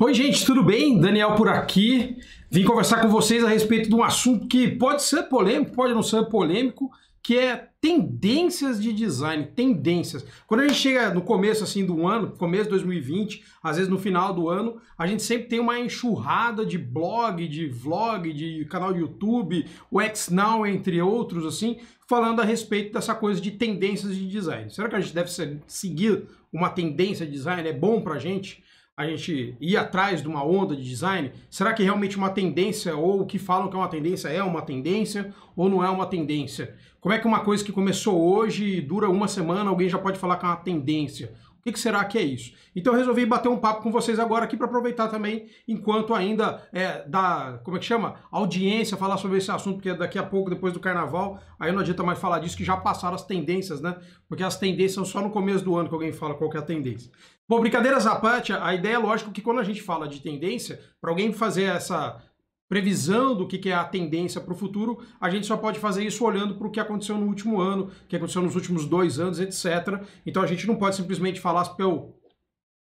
Oi, gente, tudo bem? Daniel por aqui. Vim conversar com vocês a respeito de um assunto que pode ser polêmico, pode não ser polêmico, que é tendências de design, tendências. Quando a gente chega no começo assim do ano, começo de 2020, às vezes no final do ano, a gente sempre tem uma enxurrada de blog, de vlog, de canal de YouTube, o X Now entre outros assim, falando a respeito dessa coisa de tendências de design. Será que a gente deve seguir uma tendência de design? É bom pra gente? a gente ir atrás de uma onda de design? Será que realmente uma tendência, ou o que falam que é uma tendência, é uma tendência ou não é uma tendência? Como é que uma coisa que começou hoje dura uma semana, alguém já pode falar que é uma tendência? O que, será que é isso? Então eu resolvi bater um papo com vocês agora aqui para aproveitar também, enquanto ainda é, da, como é que chama? Audiência, falar sobre esse assunto, porque é daqui a pouco, depois do carnaval, aí não adianta mais falar disso, que já passaram as tendências, né? Porque as tendências são só no começo do ano que alguém fala qual é a tendência. Bom, brincadeiras à parte, a ideia é lógico que quando a gente fala de tendência, para alguém fazer essa previsão do que, é a tendência para o futuro, a gente só pode fazer isso olhando para o que aconteceu no último ano, o que aconteceu nos últimos dois anos, etc. Então a gente não pode simplesmente falar, pelo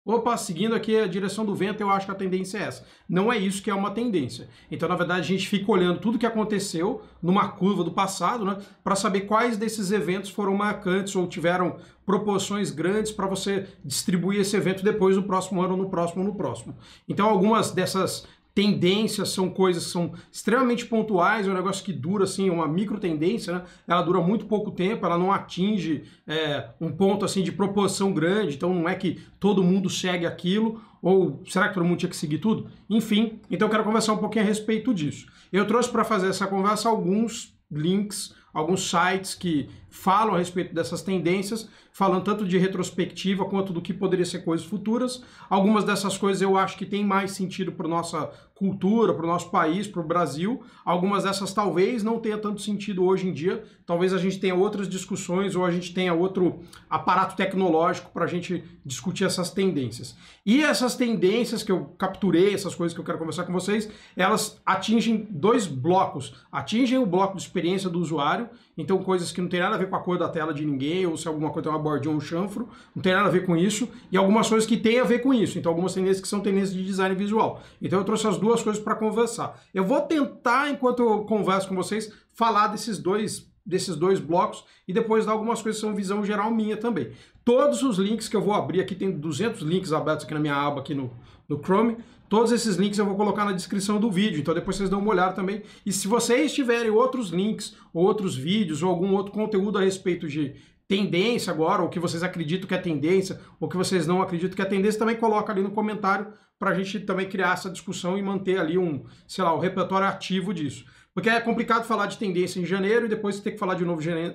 Opa, seguindo aqui a direção do vento, eu acho que a tendência é essa. Não é isso que é uma tendência. Então, na verdade, a gente fica olhando tudo o que aconteceu numa curva do passado, né, para saber quais desses eventos foram marcantes ou tiveram proporções grandes para você distribuir esse evento depois no próximo ano, no próximo, no próximo. Então, algumas dessas tendências são coisas que são extremamente pontuais, é um negócio que dura, assim, uma micro tendência, né? ela dura muito pouco tempo, ela não atinge é, um ponto, assim, de proporção grande, então não é que todo mundo segue aquilo, ou será que todo mundo tinha que seguir tudo? Enfim, então eu quero conversar um pouquinho a respeito disso. Eu trouxe para fazer essa conversa alguns links, alguns sites que falam a respeito dessas tendências, falando tanto de retrospectiva quanto do que poderia ser coisas futuras. Algumas dessas coisas eu acho que tem mais sentido para nossa cultura, para o nosso país, para o Brasil. Algumas dessas talvez não tenha tanto sentido hoje em dia. Talvez a gente tenha outras discussões ou a gente tenha outro aparato tecnológico para a gente discutir essas tendências. E essas tendências que eu capturei, essas coisas que eu quero conversar com vocês, elas atingem dois blocos. Atingem o bloco de experiência do usuário então, coisas que não tem nada a ver com a cor da tela de ninguém, ou se alguma coisa tem é uma bordinha ou um chanfro, não tem nada a ver com isso, e algumas coisas que tem a ver com isso. Então, algumas tendências que são tendências de design visual. Então, eu trouxe as duas coisas para conversar. Eu vou tentar, enquanto eu converso com vocês, falar desses dois desses dois blocos e depois dar algumas coisas que são visão geral minha também. Todos os links que eu vou abrir aqui, tem 200 links abertos aqui na minha aba aqui no, no Chrome, Todos esses links eu vou colocar na descrição do vídeo, então depois vocês dão uma olhada também. E se vocês tiverem outros links, ou outros vídeos, ou algum outro conteúdo a respeito de tendência agora, ou que vocês acreditam que é tendência, ou que vocês não acreditam que é tendência, também coloca ali no comentário para a gente também criar essa discussão e manter ali um, sei lá, o um repertório ativo disso. Porque é complicado falar de tendência em janeiro e depois ter que falar de novo em janeiro,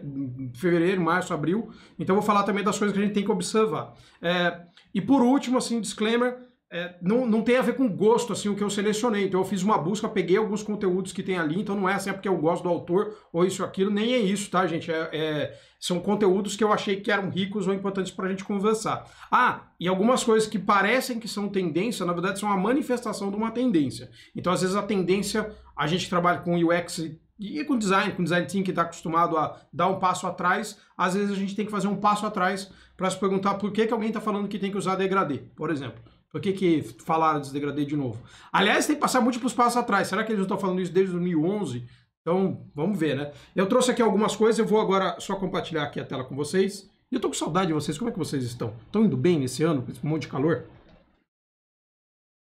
fevereiro, março, abril. Então vou falar também das coisas que a gente tem que observar. É, e por último, assim, disclaimer, é, não, não tem a ver com gosto, assim, o que eu selecionei. Então eu fiz uma busca, peguei alguns conteúdos que tem ali, então não é assim é porque eu gosto do autor ou isso ou aquilo, nem é isso, tá, gente? É, é, são conteúdos que eu achei que eram ricos ou importantes para a gente conversar. Ah, e algumas coisas que parecem que são tendência, na verdade são a manifestação de uma tendência. Então às vezes a tendência, a gente trabalha com UX e com design, com design team que está acostumado a dar um passo atrás, às vezes a gente tem que fazer um passo atrás para se perguntar por que, que alguém está falando que tem que usar degradê, por exemplo. Por que, que falaram desse degradê de novo? Aliás, tem que passar múltiplos passos atrás. Será que eles não estão falando isso desde 2011? Então, vamos ver, né? Eu trouxe aqui algumas coisas, eu vou agora só compartilhar aqui a tela com vocês. E eu tô com saudade de vocês, como é que vocês estão? Estão indo bem nesse ano, com esse monte de calor?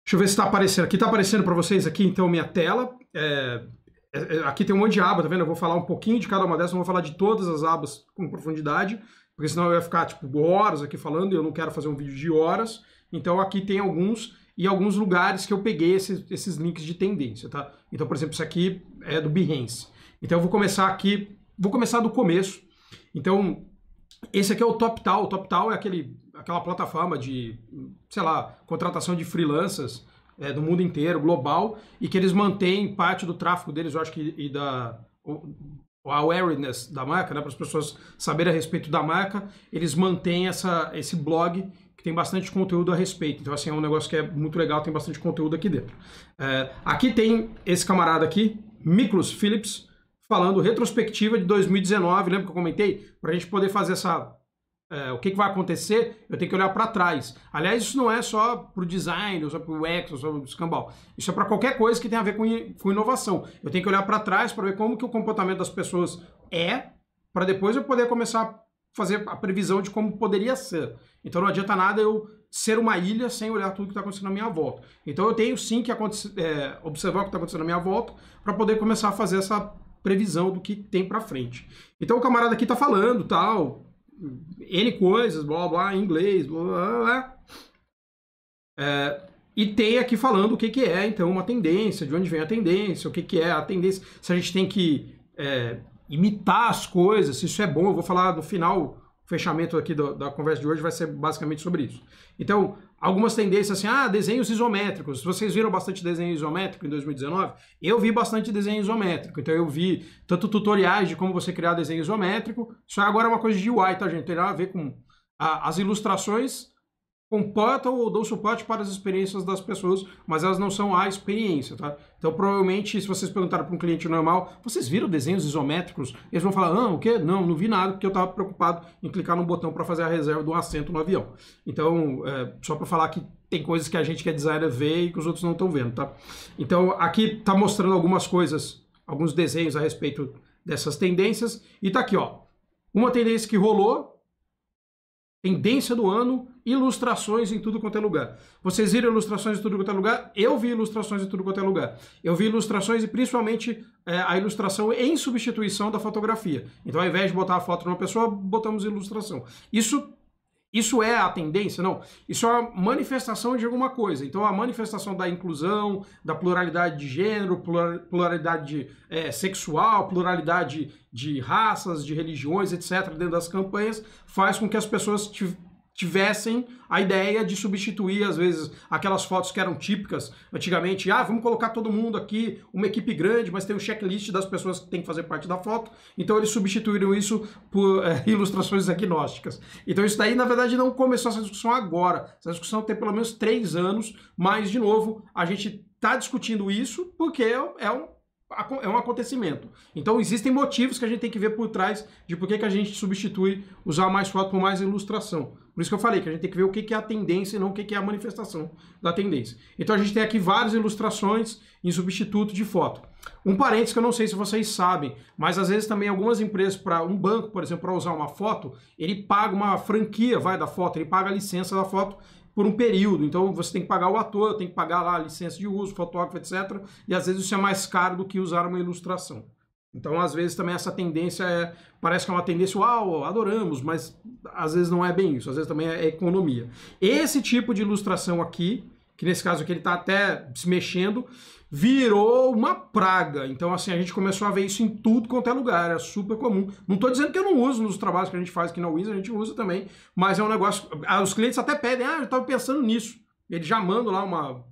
Deixa eu ver se está aparecendo aqui. Está aparecendo para vocês aqui, então, minha tela. É, é, é... Aqui tem um monte de aba, tá vendo? Eu vou falar um pouquinho de cada uma dessas, não vou falar de todas as abas com profundidade, porque senão eu ia ficar, tipo, horas aqui falando e eu não quero fazer um vídeo de horas. Então aqui tem alguns e alguns lugares que eu peguei esses, esses links de tendência, tá? Então, por exemplo, isso aqui é do Behance. Então eu vou começar aqui, vou começar do começo. Então, esse aqui é o TopTal. O TopTal é aquele, aquela plataforma de, sei lá, contratação de freelancers é, do mundo inteiro, global, e que eles mantêm parte do tráfego deles, eu acho que, e da... O, a awareness da marca, né, para as pessoas saberem a respeito da marca, eles mantêm essa, esse blog tem bastante conteúdo a respeito. Então, assim, é um negócio que é muito legal, tem bastante conteúdo aqui dentro. É, aqui tem esse camarada aqui, Miklos Phillips, falando retrospectiva de 2019. Lembra que eu comentei? Para a gente poder fazer essa é, o que, que, vai acontecer, eu tenho que olhar para trás. Aliás, isso não é só para o design, ou só para o UX, ou só para o escambau. Isso é para qualquer coisa que tenha a ver com, com inovação. Eu tenho que olhar para trás para ver como que o comportamento das pessoas é, para depois eu poder começar fazer a previsão de como poderia ser. Então não adianta nada eu ser uma ilha sem olhar tudo que está acontecendo à minha volta. Então eu tenho sim que é, observar o que está acontecendo à minha volta para poder começar a fazer essa previsão do que tem para frente. Então o camarada aqui está falando tal, N coisas, blá blá, em inglês, blá blá blá. É, e tem aqui falando o que, que é então uma tendência, de onde vem a tendência, o que, que é a tendência, se a gente tem que é, imitar as coisas, se isso é bom. Eu vou falar no final, o fechamento aqui do, da conversa de hoje vai ser basicamente sobre isso. Então, algumas tendências assim, ah, desenhos isométricos. Vocês viram bastante desenho isométrico em 2019? Eu vi bastante desenho isométrico. Então, eu vi tanto tutoriais de como você criar desenho isométrico. Isso agora é uma coisa de UI, tá, gente? tem nada a ver com a, as ilustrações completam ou dão suporte para as experiências das pessoas, mas elas não são a experiência, tá? Então, provavelmente, se vocês perguntarem para um cliente normal, vocês viram desenhos isométricos? Eles vão falar, ah, o quê? Não, não vi nada, porque eu estava preocupado em clicar no botão para fazer a reserva de um assento no avião. Então, é, só para falar que tem coisas que a gente que é designer vê e que os outros não estão vendo, tá? Então, aqui está mostrando algumas coisas, alguns desenhos a respeito dessas tendências, e está aqui, ó, uma tendência que rolou, tendência do ano, ilustrações em tudo quanto é lugar. Vocês viram ilustrações em tudo quanto é lugar? Eu vi ilustrações em tudo quanto é lugar. Eu vi ilustrações e principalmente é, a ilustração em substituição da fotografia. Então, ao invés de botar a foto de uma pessoa, botamos ilustração. Isso isso é a tendência? Não. Isso é a manifestação de alguma coisa. Então, a manifestação da inclusão, da pluralidade de gênero, pluralidade é, sexual, pluralidade de raças, de religiões, etc., dentro das campanhas, faz com que as pessoas tivessem a ideia de substituir, às vezes, aquelas fotos que eram típicas antigamente. Ah, vamos colocar todo mundo aqui, uma equipe grande, mas tem um checklist das pessoas que tem que fazer parte da foto. Então eles substituíram isso por é, ilustrações agnósticas. Então isso daí, na verdade, não começou essa discussão agora. Essa discussão tem pelo menos três anos, mas, de novo, a gente está discutindo isso porque é um é é um acontecimento. Então existem motivos que a gente tem que ver por trás de por que, que a gente substitui usar mais foto por mais ilustração. Por isso que eu falei que a gente tem que ver o que, que é a tendência e não o que, que é a manifestação da tendência. Então a gente tem aqui várias ilustrações em substituto de foto. Um parênteses que eu não sei se vocês sabem, mas às vezes também algumas empresas, para um banco, por exemplo, para usar uma foto, ele paga uma franquia, vai, da foto, ele paga a licença da foto por um período. Então você tem que pagar o ator, tem que pagar lá a licença de uso, fotógrafo, etc. E às vezes isso é mais caro do que usar uma ilustração. Então, às vezes, também essa tendência é, parece que é uma tendência, uau, adoramos, mas às vezes não é bem isso, às vezes também é economia. Esse tipo de ilustração aqui, que nesse caso aqui ele está até se mexendo, virou uma praga. Então, assim, a gente começou a ver isso em tudo quanto é lugar, é super comum. Não estou dizendo que eu não uso nos trabalhos que a gente faz aqui na Wiz, a gente usa também, mas é um negócio. Ah, os clientes até pedem, ah, eu estava pensando nisso. ele já manda lá uma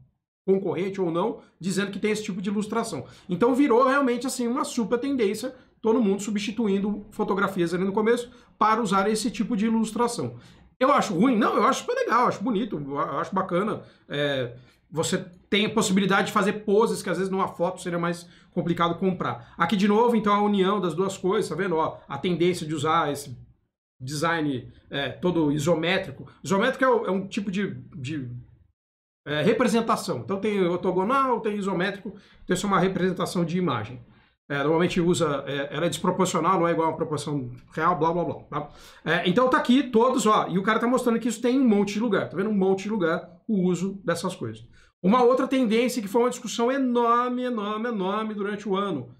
concorrente ou não, dizendo que tem esse tipo de ilustração. Então virou realmente assim uma super tendência, todo mundo substituindo fotografias ali no começo para usar esse tipo de ilustração. Eu acho ruim? Não, eu acho super legal, eu acho bonito, eu acho bacana. É, você tem a possibilidade de fazer poses que às vezes numa foto seria mais complicado comprar. Aqui de novo, então, a união das duas coisas, tá vendo? Ó, a tendência de usar esse design é, todo isométrico. Isométrico é, é um tipo de, de é, representação. Então tem ortogonal, tem isométrico, tem isso é uma representação de imagem. É, normalmente usa, é, ela é desproporcional, não é igual a uma proporção real, blá blá blá. Tá? É, então tá aqui todos, ó, e o cara tá mostrando que isso tem um monte de lugar, tá vendo? Um monte de lugar o uso dessas coisas. Uma outra tendência que foi uma discussão enorme, enorme, enorme durante o ano,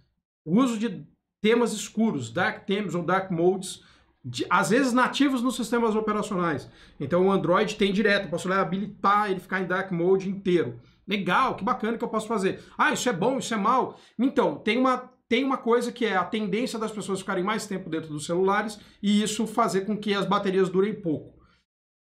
o uso de temas escuros, dark themes ou dark modes, de, às vezes nativos nos sistemas operacionais. Então o Android tem direto, posso lá habilitar ele ficar em dark mode inteiro. Legal, que bacana que eu posso fazer. Ah, isso é bom, isso é mal. Então, tem uma, tem uma coisa que é a tendência das pessoas ficarem mais tempo dentro dos celulares e isso fazer com que as baterias durem pouco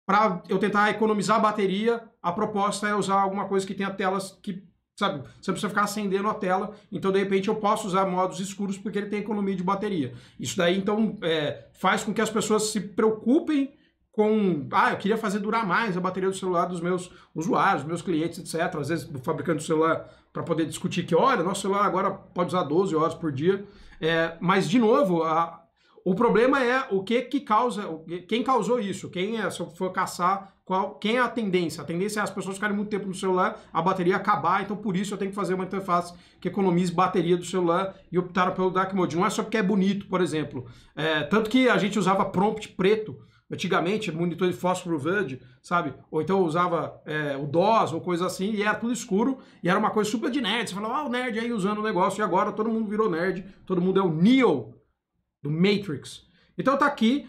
para eu tentar economizar a bateria, a proposta é usar alguma coisa que tenha telas que, sabe, você precisa ficar acendendo a tela, então de repente eu posso usar modos escuros porque ele tem economia de bateria. Isso daí então é, faz com que as pessoas se preocupem com, ah, eu queria fazer durar mais a bateria do celular dos meus usuários, meus clientes, etc. Às vezes o fabricante do celular para poder discutir que, olha, nosso celular agora pode usar 12 horas por dia. É, mas, de novo, a, o problema é o que que causa, quem causou isso, quem é, se for caçar, qual, quem é a tendência? A tendência é as pessoas ficarem muito tempo no celular, a bateria acabar, então por isso eu tenho que fazer uma interface que economize bateria do celular e optaram pelo Dark Mode. Não é só porque é bonito, por exemplo. É, tanto que a gente usava prompt preto, antigamente, monitor de fósforo verde, sabe? Ou então usava é, o DOS ou coisa assim, e era tudo escuro, e era uma coisa super de nerd. Você falava, ah, o nerd aí usando o negócio, e agora todo mundo virou nerd, todo mundo é o Neo do Matrix. Então tá aqui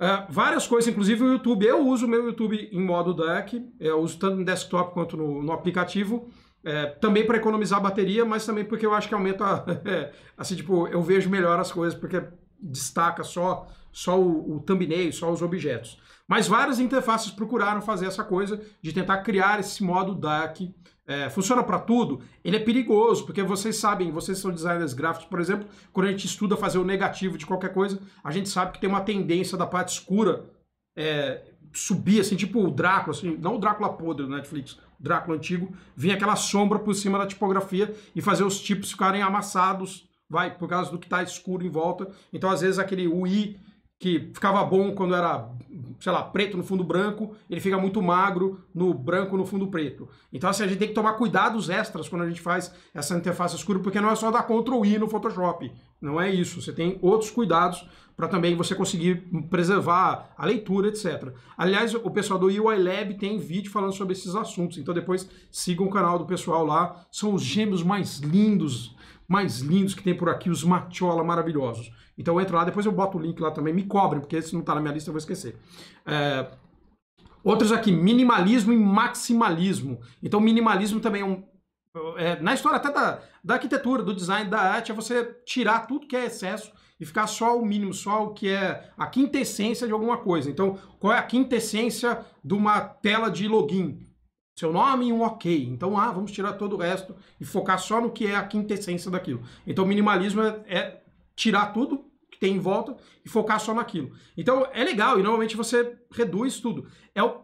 uh, várias coisas, inclusive o YouTube. Eu uso o meu YouTube em modo deck, eu uso tanto no desktop quanto no, no aplicativo. É, também para economizar bateria, mas também porque eu acho que aumenta. É, assim, tipo, eu vejo melhor as coisas, porque destaca só, só o, o thumbnail, só os objetos. Mas várias interfaces procuraram fazer essa coisa de tentar criar esse modo DAC. É, funciona para tudo. Ele é perigoso, porque vocês sabem, vocês são designers gráficos, por exemplo, quando a gente estuda fazer o negativo de qualquer coisa, a gente sabe que tem uma tendência da parte escura é, subir, assim, tipo o Drácula, assim, não o Drácula podre do Netflix, o Drácula antigo, vinha aquela sombra por cima da tipografia e fazer os tipos ficarem amassados, vai, por causa do que está escuro em volta. Então, às vezes, aquele UI que ficava bom quando era, sei lá, preto no fundo branco, ele fica muito magro no branco no fundo preto. Então, assim, a gente tem que tomar cuidados extras quando a gente faz essa interface escura, porque não é só dar Ctrl I no Photoshop. Não é isso. Você tem outros cuidados para também você conseguir preservar a leitura, etc. Aliás, o pessoal do UI Lab tem vídeo falando sobre esses assuntos. Então, depois sigam o canal do pessoal lá. São os gêmeos mais lindos mais lindos que tem por aqui, os matiola maravilhosos. Então entra lá, depois eu boto o link lá também, me cobrem, porque esse não está na minha lista, eu vou esquecer. É... Outros aqui, minimalismo e maximalismo. Então minimalismo também é um... É, na história até da, da arquitetura, do design, da arte, é você tirar tudo que é excesso e ficar só o mínimo, só o que é a quintessência de alguma coisa. Então, qual é a quintessência de uma tela de login? seu nome e um ok. Então, ah, vamos tirar todo o resto e focar só no que é a quintessência daquilo. Então, minimalismo é, é tirar tudo que tem em volta e focar só naquilo. Então, é legal e normalmente você reduz tudo. É o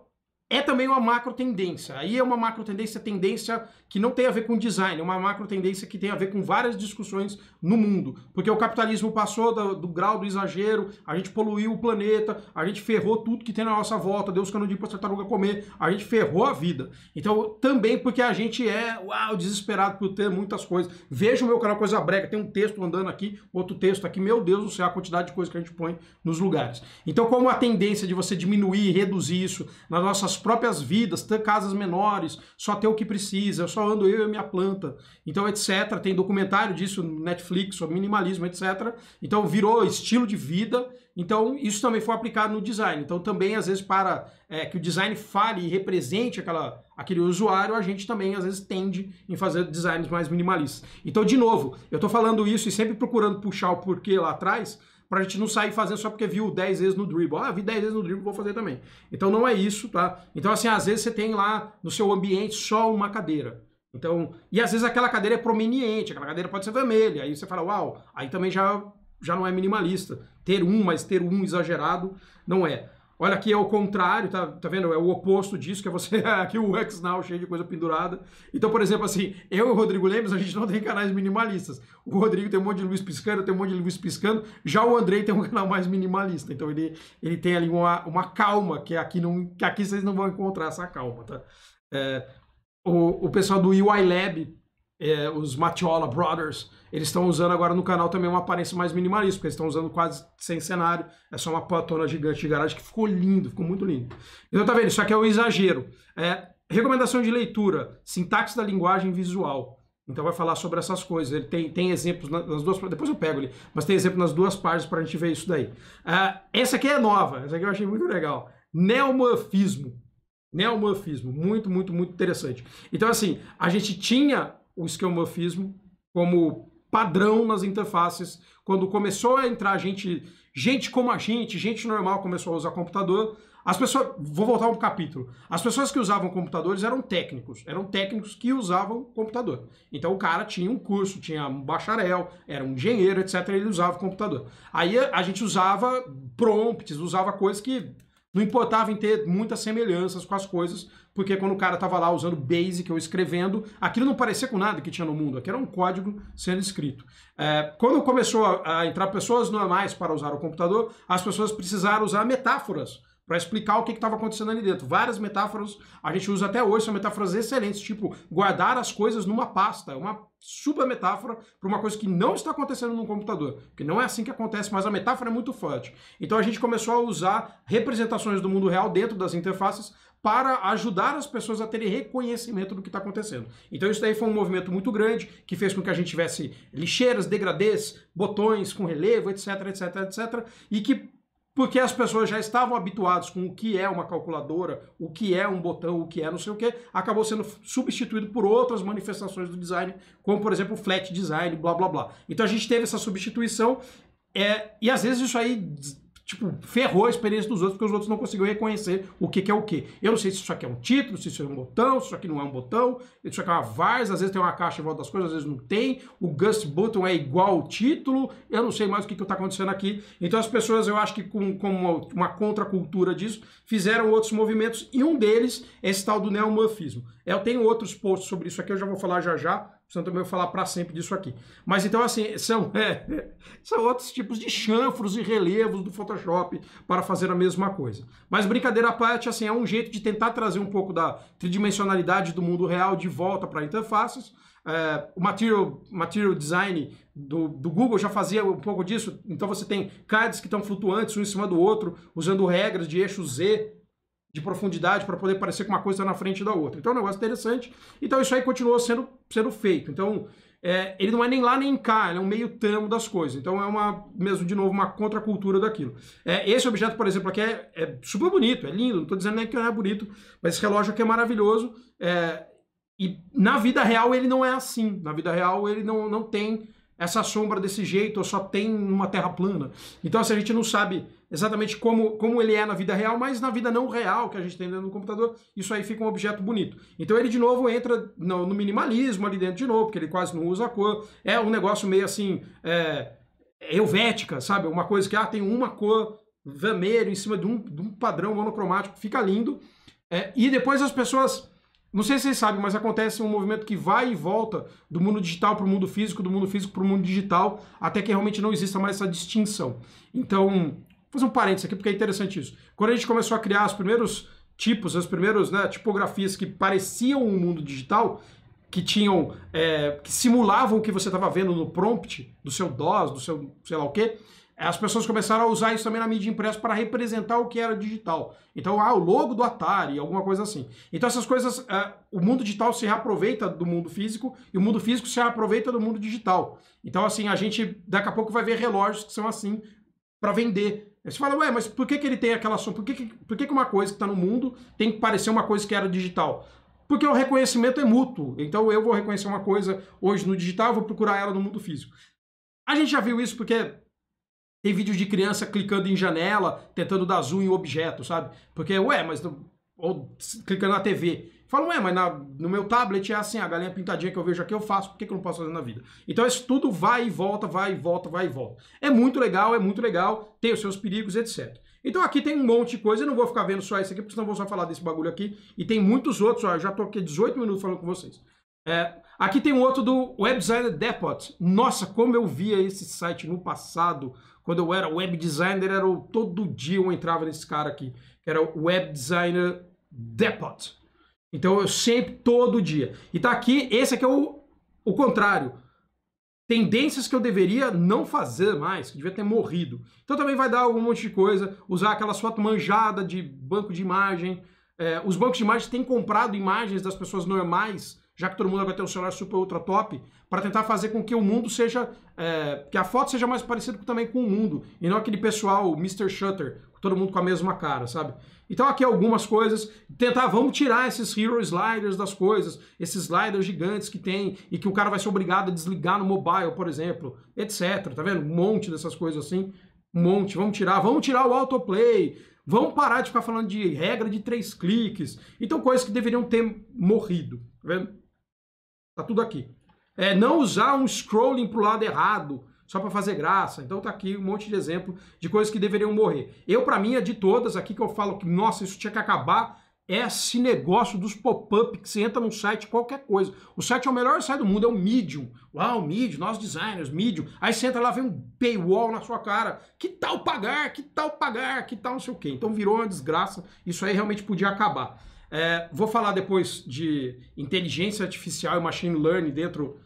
é também uma macro tendência. Aí é uma macro tendência, tendência que não tem a ver com design, é uma macro tendência que tem a ver com várias discussões no mundo. Porque o capitalismo passou do, do grau do exagero, a gente poluiu o planeta, a gente ferrou tudo que tem na nossa volta, deu os canudinhos para tartaruga comer, a gente ferrou a vida. Então, também porque a gente é, uau, desesperado por ter muitas coisas. Veja o meu canal Coisa Brega, tem um texto andando aqui, outro texto aqui, meu Deus do céu, a quantidade de coisa que a gente põe nos lugares. Então, como a tendência de você diminuir reduzir isso nas nossas próprias vidas, ter casas menores, só ter o que precisa, eu só ando eu e minha planta, então etc. Tem documentário disso no Netflix sobre minimalismo, etc. Então virou estilo de vida. Então isso também foi aplicado no design. Então também às vezes para é, que o design fale e represente aquela, aquele usuário, a gente também às vezes tende em fazer designs mais minimalistas. Então de novo, eu estou falando isso e sempre procurando puxar o porquê lá atrás para a gente não sair fazendo só porque viu 10 vezes no dribble. Ah, vi 10 vezes no dribble, vou fazer também. Então não é isso, tá? Então, assim, às vezes você tem lá no seu ambiente só uma cadeira. Então, e às vezes aquela cadeira é prominente, aquela cadeira pode ser vermelha, aí você fala, uau, aí também já, já não é minimalista. Ter um, mas ter um exagerado não é. Olha, aqui é o contrário, tá, tá vendo? É o oposto disso, que é você aqui o X Now cheio de coisa pendurada. Então, por exemplo, assim, eu e o Rodrigo Lemos, a gente não tem canais minimalistas. O Rodrigo tem um monte de Luiz piscando, tem um monte de Luiz piscando. Já o Andrei tem um canal mais minimalista. Então ele, ele tem ali uma, uma calma, que é aqui, não, que aqui vocês não vão encontrar essa calma, tá? É, o, o pessoal do UI Lab é, os Matiola Brothers, eles estão usando agora no canal também uma aparência mais minimalista, porque eles estão usando quase sem cenário, é só uma platona gigante de garagem que ficou lindo, ficou muito lindo. Então tá vendo, isso aqui é um exagero. É, recomendação de leitura, sintaxe da linguagem visual. Então vai falar sobre essas coisas. Ele tem, tem exemplos nas duas. Depois eu pego ali, mas tem exemplo nas duas partes para a gente ver isso daí. É, essa aqui é nova, essa aqui eu achei muito legal. Neomorfismo. Neomorfismo. Muito, muito, muito interessante. Então, assim, a gente tinha o esquemorfismo como padrão nas interfaces. Quando começou a entrar gente, gente como a gente, gente normal começou a usar computador, as pessoas, vou voltar um capítulo. As pessoas que usavam computadores eram técnicos, eram técnicos que usavam computador. Então o cara tinha um curso, tinha um bacharel, era um engenheiro, etc, ele usava computador. Aí a gente usava prompts, usava coisas que não importava em ter muitas semelhanças com as coisas, porque quando o cara estava lá usando Basic ou escrevendo, aquilo não parecia com nada que tinha no mundo, aquilo era um código sendo escrito. É, quando começou a, a entrar pessoas normais para usar o computador, as pessoas precisaram usar metáforas para explicar o que estava acontecendo ali dentro. Várias metáforas a gente usa até hoje, são metáforas excelentes, tipo guardar as coisas numa pasta. É uma super metáfora para uma coisa que não está acontecendo no computador, que não é assim que acontece, mas a metáfora é muito forte. Então a gente começou a usar representações do mundo real dentro das interfaces para ajudar as pessoas a terem reconhecimento do que está acontecendo. Então isso daí foi um movimento muito grande que fez com que a gente tivesse lixeiras, degradês, botões com relevo, etc, etc, etc, e que porque as pessoas já estavam habituadas com o que é uma calculadora, o que é um botão, o que é não sei o que, acabou sendo substituído por outras manifestações do design, como por exemplo flat design, blá blá blá. Então a gente teve essa substituição é, e às vezes isso aí tipo, ferrou a experiência dos outros, porque os outros não conseguiram reconhecer o que, que, é o que. Eu não sei se isso aqui é um título, se isso é um botão, se isso aqui não é um botão, se isso aqui é uma VARS, às vezes tem uma caixa em volta das coisas, às vezes não tem, o Gust Button é igual ao título, eu não sei mais o que está acontecendo aqui. Então as pessoas, eu acho que com, com uma, uma contracultura disso, fizeram outros movimentos, e um deles é esse tal do neomorfismo. Eu tenho outros posts sobre isso aqui, eu já vou falar já já, senão também eu vou falar para sempre disso aqui. Mas então, assim, são, é, são outros tipos de chanfros e relevos do Photoshop para fazer a mesma coisa. Mas brincadeira à parte, assim, é um jeito de tentar trazer um pouco da tridimensionalidade do mundo real de volta para interfaces. É, o material, material design do, do, Google já fazia um pouco disso, então você tem cards que estão flutuantes um em cima do outro, usando regras de eixo Z de profundidade para poder parecer que uma coisa está na frente da outra. Então é um negócio interessante. Então isso aí continuou sendo, sendo feito. Então é, ele não é nem lá nem cá, ele é um meio tamo das coisas. Então é uma, mesmo de novo, uma contracultura daquilo. É, esse objeto, por exemplo, aqui é, é super bonito, é lindo, não estou dizendo nem que não é bonito, mas esse relógio aqui é maravilhoso. É, e na vida real ele não é assim. Na vida real ele não, não tem essa sombra desse jeito ou só tem numa terra plana. Então, se assim, a gente não sabe exatamente como, como ele é na vida real, mas na vida não real que a gente tem dentro do computador, isso aí fica um objeto bonito. Então ele de novo entra no, no minimalismo ali dentro de novo, porque ele quase não usa a cor. É um negócio meio assim, é, helvética, sabe? Uma coisa que ah, tem uma cor vermelho em cima de um, de um padrão monocromático, fica lindo. É, e depois as pessoas não sei se vocês sabem, mas acontece um movimento que vai e volta do mundo digital para o mundo físico, do mundo físico para o mundo digital, até que realmente não exista mais essa distinção. Então, vou fazer um parênteses aqui porque é interessante isso. Quando a gente começou a criar os primeiros tipos, as primeiras né, tipografias que pareciam um mundo digital, que tinham, é, que simulavam o que você estava vendo no prompt do seu DOS, do seu sei lá o quê, as pessoas começaram a usar isso também na mídia impressa para representar o que era digital. Então, ah, o logo do Atari, alguma coisa assim. Então, essas coisas, eh, o mundo digital se reaproveita do mundo físico e o mundo físico se reaproveita do mundo digital. Então, assim, a gente daqui a pouco vai ver relógios que são assim para vender. Aí você fala, ué, mas por que, que ele tem aquela som Por que, que, por que, que uma coisa que está no mundo tem que parecer uma coisa que era digital? porque o reconhecimento é mútuo. Então eu vou reconhecer uma coisa hoje no digital, vou procurar ela no mundo físico. A gente já viu isso porque tem vídeo de criança clicando em janela, tentando dar zoom em objeto, sabe? Porque, ué, mas. Ou clicando na TV. Falam, ué, mas na, no meu tablet é assim, a galinha pintadinha que eu vejo aqui eu faço, por que, que eu não posso fazer na vida? Então isso tudo vai e volta, vai e volta, vai e volta. É muito legal, é muito legal, tem os seus perigos, etc. Então aqui tem um monte de coisa, eu não vou ficar vendo só isso aqui, porque senão vou só falar desse bagulho aqui. E tem muitos outros, ó, eu já tô aqui 18 minutos falando com vocês. É, aqui tem um outro do Web Designer Depot. Nossa, como eu via esse site no passado, quando eu era web designer, era o, todo dia eu entrava nesse cara aqui, que era o Web Designer Depot. Então eu sempre, todo dia. E tá aqui, esse aqui é o, o contrário. Tendências que eu deveria não fazer mais, que devia ter morrido. Então também vai dar algum monte de coisa, usar aquela sua manjada de banco de imagem. É, os bancos de imagem têm comprado imagens das pessoas normais já que todo mundo vai ter um celular super ultra top, para tentar fazer com que o mundo seja, é, que a foto seja mais parecida também com o mundo, e não aquele pessoal Mr. Shutter, todo mundo com a mesma cara, sabe? Então aqui algumas coisas, tentar, vamos tirar esses hero sliders das coisas, esses sliders gigantes que tem, e que o cara vai ser obrigado a desligar no mobile, por exemplo, etc, tá vendo? Um monte dessas coisas assim, um monte, vamos tirar, vamos tirar o autoplay, Vamos parar de ficar falando de regra de três cliques. Então, coisas que deveriam ter morrido. Tá vendo? Tá tudo aqui. É não usar um scrolling para o lado errado, só para fazer graça. Então tá aqui um monte de exemplo de coisas que deveriam morrer. Eu, para mim, é de todas aqui que eu falo que, nossa, isso tinha que acabar, é esse negócio dos pop-up que você entra num site, qualquer coisa. O site é o melhor site do mundo, é o Medium. Uau, Medium, nós designers, Medium. Aí você entra lá, vem um paywall na sua cara. Que tal pagar? Que tal pagar? Que tal não sei o quê? Então virou uma desgraça. Isso aí realmente podia acabar. É, vou falar depois de inteligência artificial e machine learning dentro,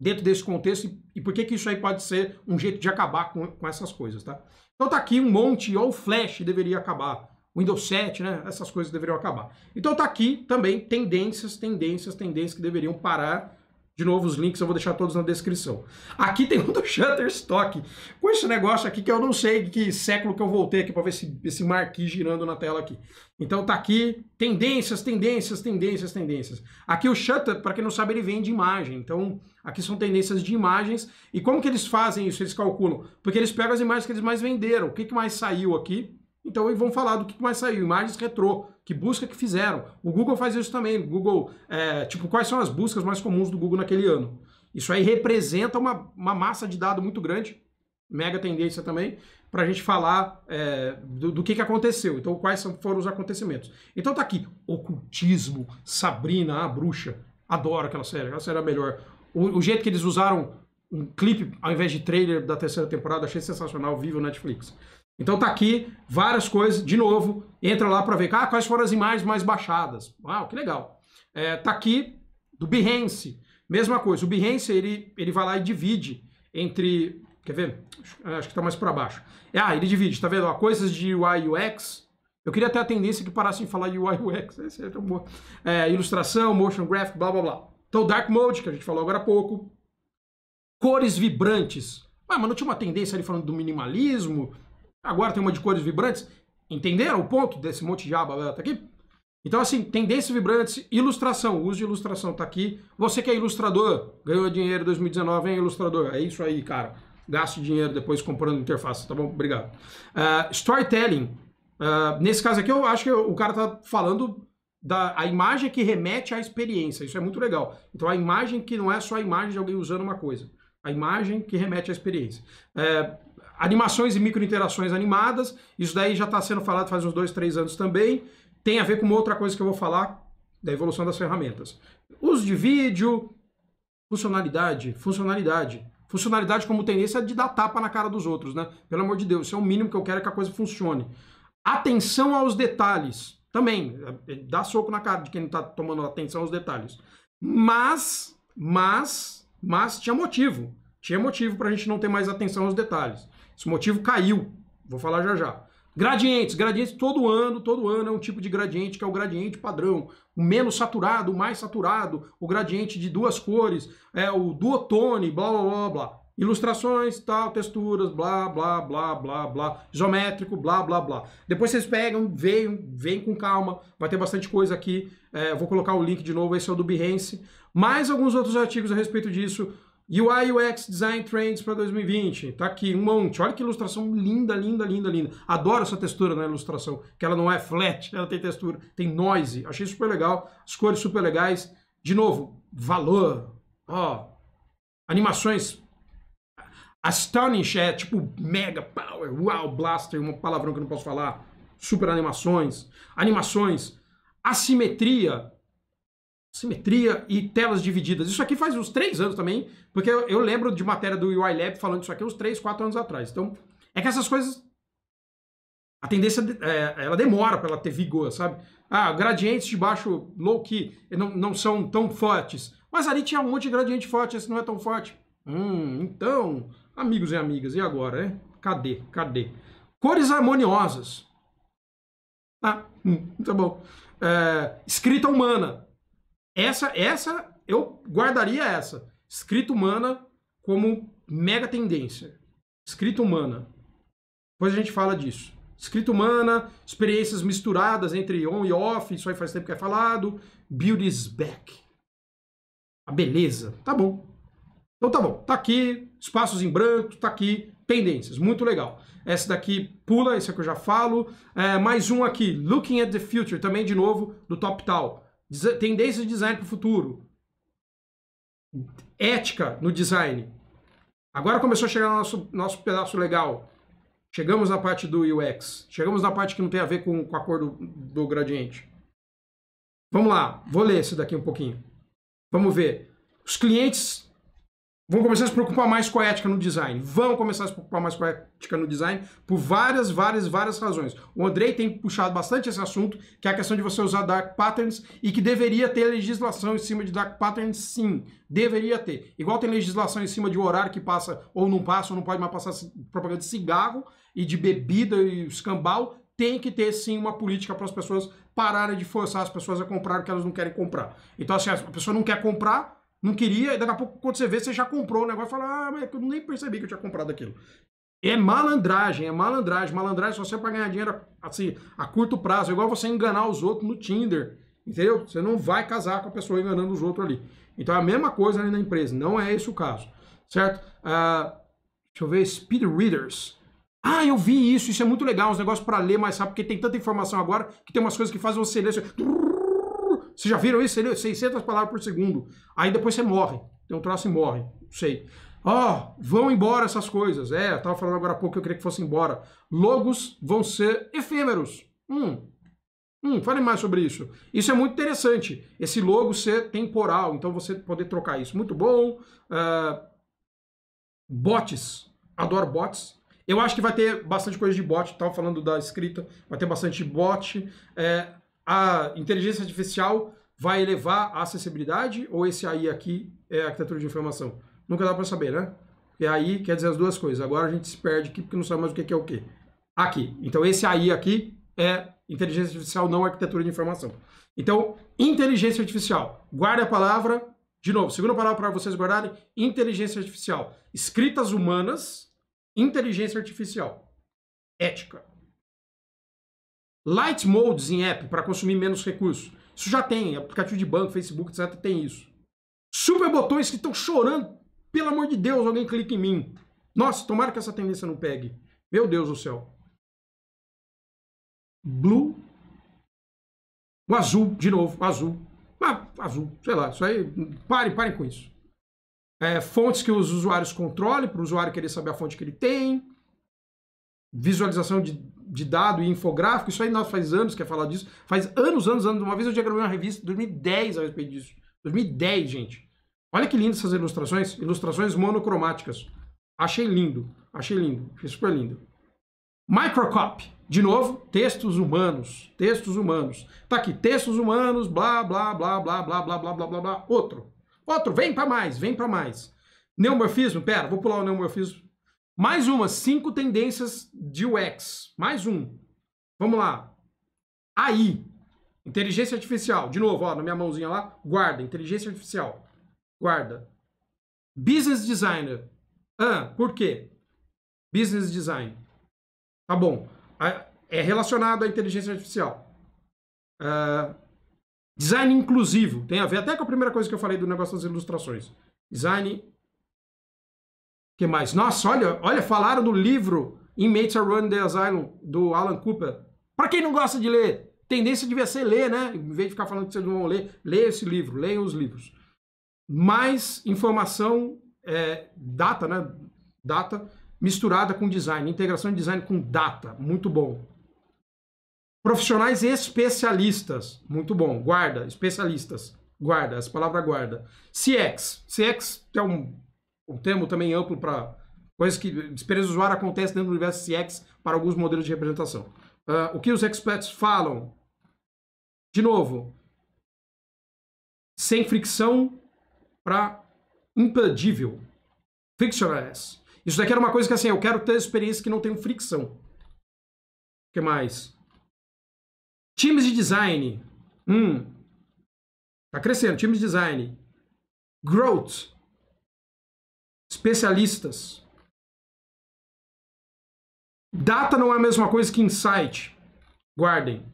dentro desse contexto e, e por que, que isso aí pode ser um jeito de acabar com, com essas coisas, tá? Então tá aqui um monte, ou o Flash deveria acabar, Windows 7, né? Essas coisas deveriam acabar. Então tá aqui também tendências, tendências, tendências que deveriam parar de novo, os links eu vou deixar todos na descrição. Aqui tem um do Shutterstock, com esse negócio aqui que eu não sei que século que eu voltei aqui para ver esse, esse marquinho girando na tela aqui. Então tá aqui, tendências, tendências, tendências, tendências. Aqui o Shutter, para quem não sabe, ele vende imagem. Então aqui são tendências de imagens. E como que eles fazem isso? Eles calculam? Porque eles pegam as imagens que eles mais venderam. O que, que mais saiu aqui? Então eles vão falar do que mais saiu, imagens retrô, que busca que fizeram. O Google faz isso também. Google, é, tipo, quais são as buscas mais comuns do Google naquele ano? Isso aí representa uma, uma massa de dado muito grande, mega tendência também, para a gente falar é, do, do, que, que aconteceu. Então, quais foram os acontecimentos. Então tá aqui, ocultismo, Sabrina, a bruxa. Adoro aquela série, aquela série é a melhor. O, o jeito que eles usaram um clipe ao invés de trailer da terceira temporada, achei sensacional, vivo Netflix. Então tá aqui várias coisas, de novo, entra lá para ver ah, quais foram as imagens mais baixadas. Uau, que legal. É, tá aqui do Behance, mesma coisa. O Behance, ele, ele vai lá e divide entre, quer ver? Acho é, que tá mais para baixo. É, ah, ele divide, tá vendo? Ó, coisas de UI UX. Eu queria ter a tendência que parassem de falar UI UX, essa é tão boa. É, ilustração, motion graphic, blá blá blá. Então Dark Mode, que a gente falou agora há pouco. Cores vibrantes. Ah, mas não tinha uma tendência ali falando do minimalismo, Agora tem uma de cores vibrantes. Entenderam o ponto desse monte de aba tá aqui? Então, assim, tendência vibrantes, ilustração, uso de ilustração tá aqui. Você que é ilustrador, ganhou dinheiro em 2019, hein, ilustrador? É isso aí, cara. Gaste dinheiro depois comprando interface, tá bom? Obrigado. Uh, storytelling. Uh, nesse caso aqui, eu acho que o cara tá falando da a imagem que remete à experiência. Isso é muito legal. Então, a imagem que não é só a imagem de alguém usando uma coisa. A imagem que remete à experiência. Uh, animações e microinterações animadas, isso daí já está sendo falado faz uns dois, três anos também, tem a ver com uma outra coisa que eu vou falar da evolução das ferramentas. Uso de vídeo, funcionalidade, funcionalidade. Funcionalidade como tendência é de dar tapa na cara dos outros, né? Pelo amor de Deus, isso é o mínimo que eu quero é que a coisa funcione. Atenção aos detalhes, também, é, é, dá soco na cara de quem não está tomando atenção aos detalhes. Mas, mas, mas tinha motivo. Tinha motivo para a gente não ter mais atenção aos detalhes. Esse motivo caiu. Vou falar já já. Gradientes, gradientes todo ano, todo ano é um tipo de gradiente que é o gradiente padrão, o menos saturado, o mais saturado, o gradiente de duas cores, é o duotone, blá blá blá blá. Ilustrações, tal, texturas, blá blá blá blá blá, isométrico, blá blá blá. Depois vocês pegam, veem, vem com calma, vai ter bastante coisa aqui. É, vou colocar o link de novo, esse é o do Behance. Mais alguns outros artigos a respeito disso UI UX Design Trends para 2020. Tá aqui um monte. Olha que ilustração linda, linda, linda, linda. Adoro essa textura na ilustração, que ela não é flat, ela tem textura, tem noise. Achei super legal, as cores super legais. De novo, valor. Ó, animações Astonish é tipo mega power, wow, blaster, uma palavrão que eu não posso falar. Super animações, animações, assimetria, simetria e telas divididas. Isso aqui faz uns três anos também, porque eu, eu lembro de matéria do UI Lab falando isso aqui uns três, quatro anos atrás. Então, é que essas coisas a tendência é, ela demora para ela ter vigor, sabe? Ah, gradientes de baixo low key não, não são tão fortes. Mas ali tinha um monte de gradiente forte, esse não é tão forte. Hum, então, amigos e amigas, e agora, é Cadê? Cadê? Cores harmoniosas. Ah, hum, tá bom. É, escrita humana. Essa, essa, eu guardaria essa. Escrita humana como mega tendência. Escrita humana. Depois a gente fala disso. Escrita humana, experiências misturadas entre on e off, isso aí faz tempo que é falado. Beauty is back. A beleza. Tá bom. Então tá bom. Tá aqui, espaços em branco, tá aqui, tendências. Muito legal. Essa daqui pula, esse é que eu já falo. É, mais um aqui, Looking at the Future, também de novo, do Top Tal. Tendência de design para o futuro. Ética no design. Agora começou a chegar no nosso, nosso pedaço legal. Chegamos na parte do UX. Chegamos na parte que não tem a ver com, com a cor do, do gradiente. Vamos lá, vou ler esse daqui um pouquinho. Vamos ver. Os clientes vão começar a se preocupar mais com a ética no design. Vão começar a se preocupar mais com a ética no design por várias, várias, várias razões. O Andrei tem puxado bastante esse assunto, que é a questão de você usar dark patterns e que deveria ter legislação em cima de dark patterns, sim. Deveria ter. Igual tem legislação em cima de horário que passa ou não passa, ou não pode mais passar propaganda de cigarro e de bebida e escambau, tem que ter sim uma política para as pessoas pararem de forçar as pessoas a comprar o que elas não querem comprar. Então, assim, a pessoa não quer comprar, não queria, e daqui a pouco, quando você vê, você já comprou o negócio e fala, ah, mas é eu nem percebi que eu tinha comprado aquilo. É malandragem, é malandragem. Malandragem só serve para ganhar dinheiro assim, a curto prazo. É igual você enganar os outros no Tinder. Entendeu? Você não vai casar com a pessoa enganando os outros ali. Então é a mesma coisa ali na empresa. Não é esse o caso. Certo? Uh, deixa eu ver. Speed Readers. Ah, eu vi isso. Isso é muito legal. Uns negócios para ler mais rápido. Porque tem tanta informação agora que tem umas coisas que fazem você ler. Você vocês já viram isso? Ele, 600 palavras por segundo. Aí depois você morre. Tem um troço e morre. Não sei. Ó, oh, vão embora essas coisas. É, eu tava falando agora há pouco que eu queria que fosse embora. Logos vão ser efêmeros. Hum. Hum, fale mais sobre isso. Isso é muito interessante. Esse logo ser temporal, então você poder trocar isso. Muito bom. Uh, bots. Adoro bots. Eu acho que vai ter bastante coisa de bot. Estava falando da escrita, vai ter bastante bot. É, a inteligência artificial vai elevar a acessibilidade ou esse aí aqui é arquitetura de informação? Nunca dá para saber, né? E aí quer dizer as duas coisas. Agora a gente se perde aqui porque não sabe mais o que é o que. Aqui. Então esse aí aqui é inteligência artificial, não arquitetura de informação. Então, inteligência artificial. Guarde a palavra. De novo, segunda palavra para vocês guardarem: inteligência artificial. Escritas humanas, inteligência artificial. Ética. Light modes em app para consumir menos recursos. Isso já tem, aplicativo de banco, Facebook, etc. tem isso. Super botões que estão chorando. Pelo amor de Deus, alguém clica em mim. Nossa, tomara que essa tendência não pegue. Meu Deus do céu. Blue. O azul, de novo, azul. Ah, azul, sei lá, isso aí. Parem, parem com isso. É, fontes que os usuários controlem, para o usuário querer saber a fonte que ele tem visualização de, de dado e infográfico, isso aí nós faz anos que é falar disso, faz anos, anos, anos. Uma vez eu diagramei uma revista em 2010 a respeito disso. 2010, gente. Olha que lindo essas ilustrações, ilustrações monocromáticas. Achei lindo, achei lindo, achei super lindo. Microcop, de novo, textos humanos, textos humanos. Tá aqui, textos humanos, blá, blá, blá, blá, blá, blá, blá, blá, blá, blá. Outro, outro, vem para mais, vem para mais. Neumorfismo, pera, vou pular o neumorfismo mais uma, cinco tendências de UX. Mais um. Vamos lá. AI, inteligência artificial. De novo, ó, na minha mãozinha lá, guarda, inteligência artificial. Guarda. Business designer. Ah, por quê? Business design. Tá bom. É relacionado à inteligência artificial. Uh, design inclusivo. Tem a ver até com a primeira coisa que eu falei do negócio das ilustrações. Design que mais? Nossa, olha, olha, falaram do livro Inmates Are Run the Asylum, do Alan Cooper. Para quem não gosta de ler, tendência devia ser ler, né? Em vez de ficar falando que vocês não vão ler, leia esse livro, leiam os livros. Mais informação, é, data, né? Data misturada com design, integração de design com data, muito bom. Profissionais especialistas, muito bom. Guarda, especialistas, guarda, essa palavra guarda. CX, CX é um um termo também amplo para coisas que experiência do usuário acontece dentro do universo CX para alguns modelos de representação. Uh, o que os experts falam? De novo, sem fricção para impedível. Frictionless. Isso daqui era uma coisa que assim, eu quero ter experiência que não tenho fricção. O que mais? Times de design. Hum. Tá crescendo. Times de design. Growth especialistas. Data não é a mesma coisa que insight. Guardem.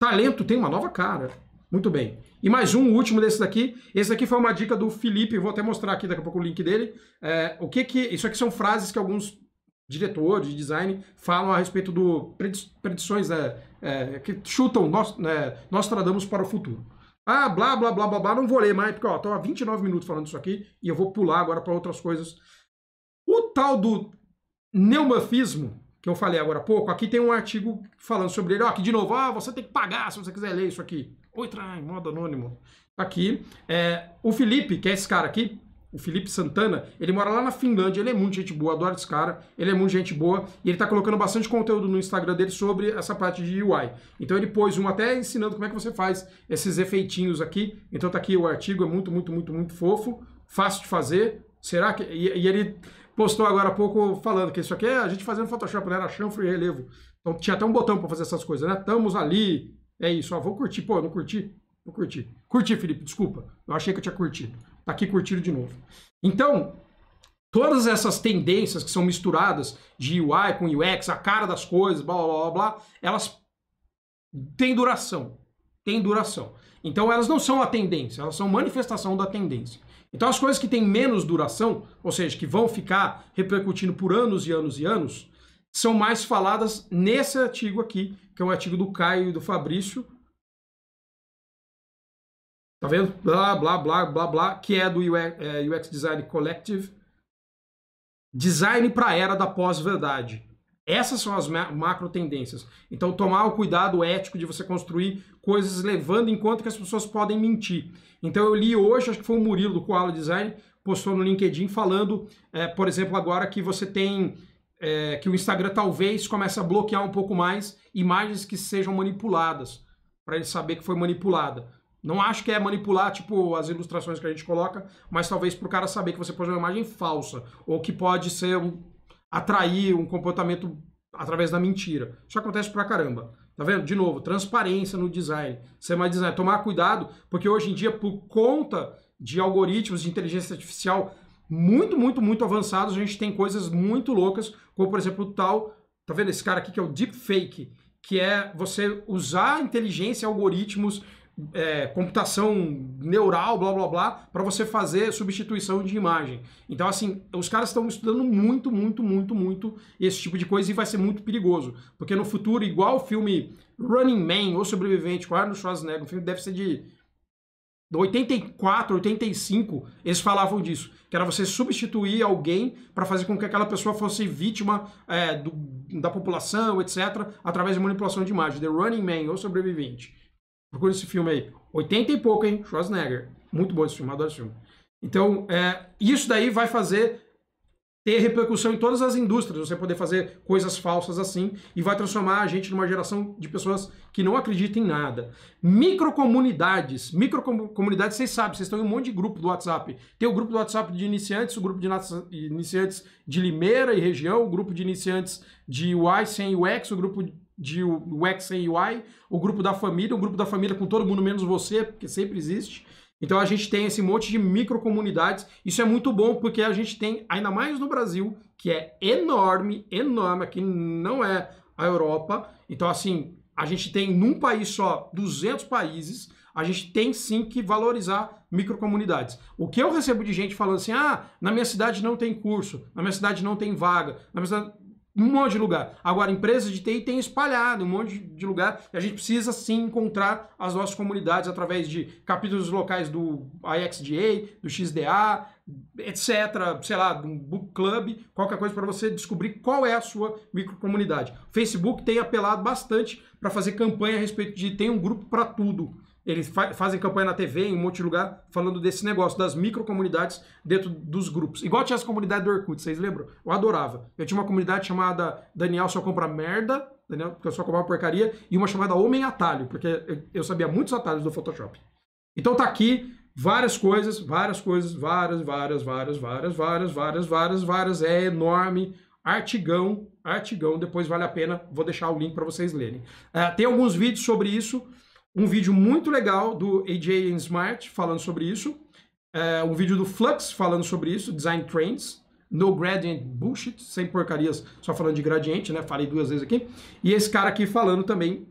Talento tem uma nova cara. Muito bem. E mais um, último desse daqui. Esse daqui foi uma dica do Felipe, vou até mostrar aqui daqui a pouco o link dele. É, o que que... Isso aqui são frases que alguns diretores de design falam a respeito do... Predições, né? É, que chutam, nós, né, nós tradamos para o futuro. Ah, blá, blá, blá, blá, blá, não vou ler mais, porque ó, tô há 29 minutos falando isso aqui e eu vou pular agora para outras coisas. O tal do neumafismo, que eu falei agora há pouco, aqui tem um artigo falando sobre ele. Ó, aqui de novo, ó, você tem que pagar se você quiser ler isso aqui. Oi, trai, modo anônimo. Aqui, é, o Felipe, que é esse cara aqui, o Felipe Santana, ele mora lá na Finlândia, ele é muito gente boa, adoro esse cara, ele é muito gente boa, e ele tá colocando bastante conteúdo no Instagram dele sobre essa parte de UI. Então ele pôs um até ensinando como é que você faz esses efeitinhos aqui. Então tá aqui o artigo, é muito, muito, muito, muito fofo, fácil de fazer. Será que... E, e ele postou agora há pouco falando que isso aqui é a gente fazendo Photoshop, né? Era chanfre e relevo. Então tinha até um botão para fazer essas coisas, né? Estamos ali, é isso, ó, ah, vou curtir. Pô, não curti? Vou curtir. Curti, Felipe, desculpa. Eu achei que eu tinha curtido. Tá aqui curtindo de novo. Então, todas essas tendências que são misturadas de UI com UX, a cara das coisas, blá blá blá, blá elas têm duração. Têm duração. Então elas não são a tendência, elas são manifestação da tendência. Então as coisas que têm menos duração, ou seja, que vão ficar repercutindo por anos e anos e anos, são mais faladas nesse artigo aqui, que é um artigo do Caio e do Fabrício, Tá vendo? Blá, blá, blá, blá, blá, que é do UX é, Design Collective. Design para a era da pós-verdade. Essas são as macro tendências. Então, tomar o cuidado ético de você construir coisas levando em conta que as pessoas podem mentir. Então, eu li hoje, acho que foi o Murilo do Koala Design, postou no LinkedIn falando, é, por exemplo, agora que você tem. É, que o Instagram talvez comece a bloquear um pouco mais imagens que sejam manipuladas, para ele saber que foi manipulada. Não acho que é manipular, tipo, as ilustrações que a gente coloca, mas talvez para o cara saber que você pôs uma imagem falsa, ou que pode ser um, atrair um comportamento através da mentira. Isso acontece pra caramba. Tá vendo? De novo, transparência no design. Ser mais design. Tomar cuidado, porque hoje em dia, por conta de algoritmos de inteligência artificial muito, muito, muito avançados, a gente tem coisas muito loucas, como por exemplo o tal, tá vendo esse cara aqui que é o deepfake, que é você usar inteligência e algoritmos é, computação neural, blá blá blá, para você fazer substituição de imagem. Então, assim, os caras estão estudando muito, muito, muito, muito esse tipo de coisa e vai ser muito perigoso. Porque no futuro, igual o filme Running Man ou Sobrevivente com Arnold Schwarzenegger, um filme deve ser de 84, 85, eles falavam disso. Que era você substituir alguém para fazer com que aquela pessoa fosse vítima é, do, da população, etc., através de manipulação de imagem. The Running Man ou Sobrevivente. Procura esse filme aí. 80 e pouco, hein? Schwarzenegger. Muito bom esse filme, adoro esse filme. Então, é, isso daí vai fazer ter repercussão em todas as indústrias, você poder fazer coisas falsas assim e vai transformar a gente numa geração de pessoas que não acreditam em nada. Microcomunidades, microcomunidades, vocês sabem, vocês estão em um monte de grupo do WhatsApp. Tem o grupo do WhatsApp de iniciantes, o grupo de iniciantes de Limeira e região, o grupo de iniciantes de UI sem UX, o grupo de UX e UI, o grupo da família, o grupo da família com todo mundo menos você, porque sempre existe. Então a gente tem esse monte de micro comunidades. Isso é muito bom porque a gente tem, ainda mais no Brasil, que é enorme, enorme, aqui não é a Europa. Então, assim, a gente tem num país só 200 países, a gente tem sim que valorizar microcomunidades. O que eu recebo de gente falando assim: ah, na minha cidade não tem curso, na minha cidade não tem vaga, na minha cidade um monte de lugar. Agora, empresas de TI têm espalhado um monte de lugar e a gente precisa sim encontrar as nossas comunidades através de capítulos locais do IXDA, do XDA, etc. Sei lá, um book club, qualquer coisa para você descobrir qual é a sua microcomunidade. O Facebook tem apelado bastante para fazer campanha a respeito de tem um grupo para tudo. Eles fa fazem campanha na TV, em um monte de lugar, falando desse negócio, das microcomunidades dentro dos grupos. Igual tinha as comunidades do Orkut, vocês lembram? Eu adorava. Eu tinha uma comunidade chamada Daniel só compra merda, Daniel, porque eu só comprava porcaria, e uma chamada Homem Atalho, porque eu sabia muitos atalhos do Photoshop. Então tá aqui várias coisas, várias coisas, várias, várias, várias, várias, várias, várias, várias, várias, é enorme, artigão, artigão, depois vale a pena, vou deixar o link para vocês lerem. É, tem alguns vídeos sobre isso, um vídeo muito legal do AJ Smart falando sobre isso, é, um vídeo do Flux falando sobre isso, Design Trends, No Gradient Bullshit, sem porcarias, só falando de gradiente, né? Falei duas vezes aqui. E esse cara aqui falando também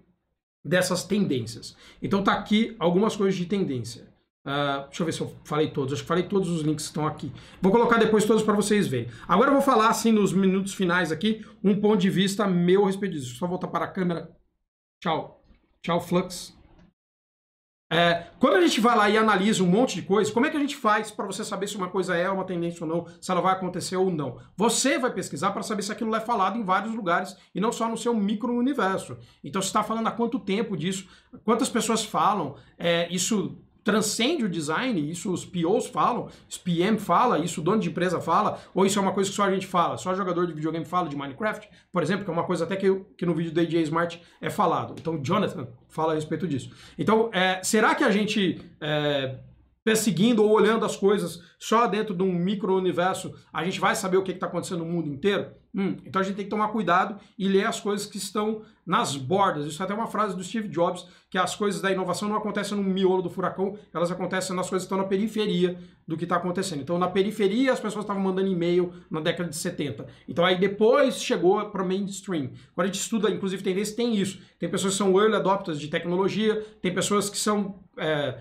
dessas tendências. Então tá aqui algumas coisas de tendência. Uh, deixa eu ver se eu falei todos. Acho que falei todos os links que estão aqui. Vou colocar depois todos para vocês verem. Agora eu vou falar, assim, nos minutos finais aqui, um ponto de vista meu a respeito disso. Só voltar para a câmera. Tchau. Tchau, Flux. É, quando a gente vai lá e analisa um monte de coisa, como é que a gente faz para você saber se uma coisa é uma tendência ou não, se ela vai acontecer ou não? Você vai pesquisar para saber se aquilo é falado em vários lugares e não só no seu micro-universo. Então, você está falando há quanto tempo disso, quantas pessoas falam, é, isso transcende o design, isso os POs falam, os PM fala, isso o dono de empresa fala, ou isso é uma coisa que só a gente fala, só jogador de videogame fala de Minecraft, por exemplo, que é uma coisa até que, eu, que no vídeo do AJ Smart é falado. Então, Jonathan fala a respeito disso. Então, é, será que a gente... É, perseguindo ou olhando as coisas só dentro de um micro-universo, a gente vai saber o que está acontecendo no mundo inteiro? Hum, então a gente tem que tomar cuidado e ler as coisas que estão nas bordas. Isso é até uma frase do Steve Jobs, que as coisas da inovação não acontecem no miolo do furacão, elas acontecem nas coisas que estão na periferia do que está acontecendo. Então na periferia as pessoas estavam mandando e-mail na década de 70. Então aí depois chegou para o mainstream. Quando a gente estuda, inclusive, tem vezes tem isso. Tem pessoas que são early adopters de tecnologia, tem pessoas que são... É,